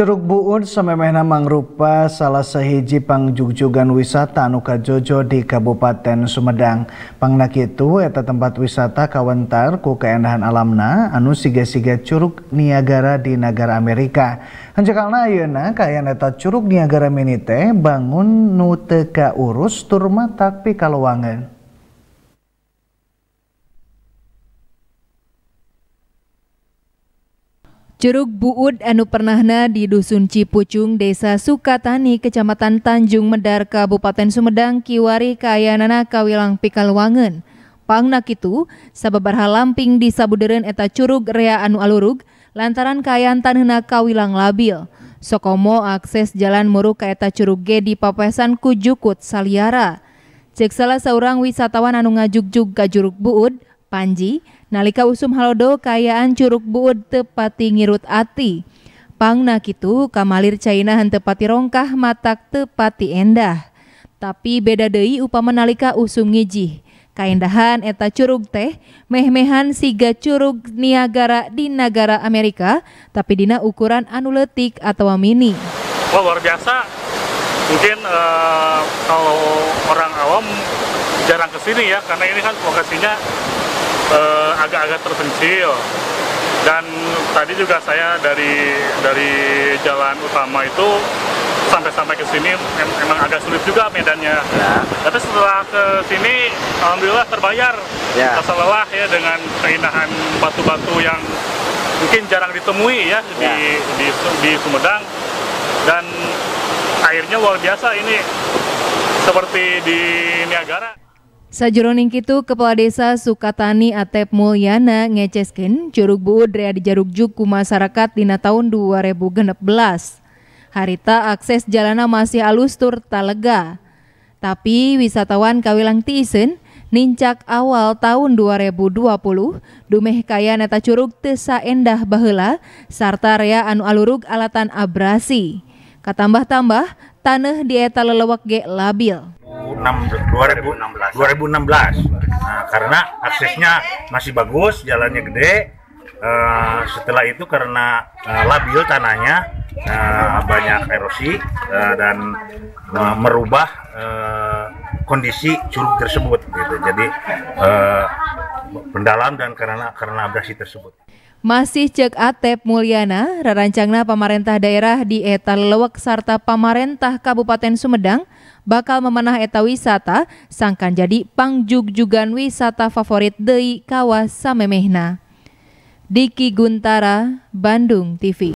Ceruk Buur sememehna mangrupa salah sahiji pangjugjugan wisata nuka Jojo di Kabupaten Sumedang. Pangnak itu eta tempat wisata kawentar ku kaendahan alamna anu siga-siga Curug Niagara di negara Amerika. Hancakalna ayeuna kaayaan eta Curug Niagara Minite bangun nu teu urus tur matak pikalawangeun. Jeruk buud anu pernahna di Dusun Cipucung, Desa Sukatani, Kecamatan Tanjung Medar, Kabupaten Sumedang, Kiwari, Kayanana, Kawilang, Pikalwangen. Pangnak itu, sababarha lamping di Sabuderen eta curug rea anu alurug, lantaran kayan tanhena kawilang labil. Sokomo akses jalan muru ke eta curug ge di papesan kujukut Saliara. Cek salah seorang wisatawan anu ngajuk juk ke Buud, Panji, nalika usum halodo kayaan Curug Buud tepati ngirut ati. Pangna kitu kamalir cainahan tepati rongkah matak tepati endah. Tapi beda deui upama nalika usum ngijih. Kaendahan eta curug teh mehmehan siga curug Niagara di negara Amerika tapi dina ukuran anu atau mini. Wah luar biasa. Mungkin uh, kalau orang awam jarang kesini ya karena ini kan lokasinya Eh, agak-agak terpencil dan tadi juga saya dari dari jalan utama itu sampai-sampai ke sini em emang agak sulit juga medannya. Ya. Tapi setelah ke sini alhamdulillah terbayar ya. lelah ya dengan keindahan batu-batu yang mungkin jarang ditemui ya, ya. di di di Sumedang dan airnya luar biasa ini seperti di Niagara. Sajroning itu Kepala Desa Sukatani Atep Mulyana ngeceskin Curug Buud rea di Jarug Juku masyarakat dina tahun 2016. Harita akses jalana masih alus tur talega. Tapi wisatawan kawilang tiisen nincak awal tahun 2020 dumeh kaya neta curug tesa endah bahela sarta rea anu alurug alatan abrasi. Katambah-tambah tanah dieta lelewak ge labil. 2016 2016 nah, karena aksesnya masih bagus jalannya gede uh, setelah itu karena uh, labil tanahnya uh, banyak erosi uh, dan uh, merubah uh, kondisi curug tersebut gitu jadi uh, pendalam dan karena karena abrasi tersebut masih cek Atep Mulyana, rancangna pemerintah daerah di eta lewek serta pemerintah Kabupaten Sumedang bakal memenah eta wisata sangkan jadi pangjugjugan wisata favorit Dei kawas samemehna. Diki Guntara, Bandung TV.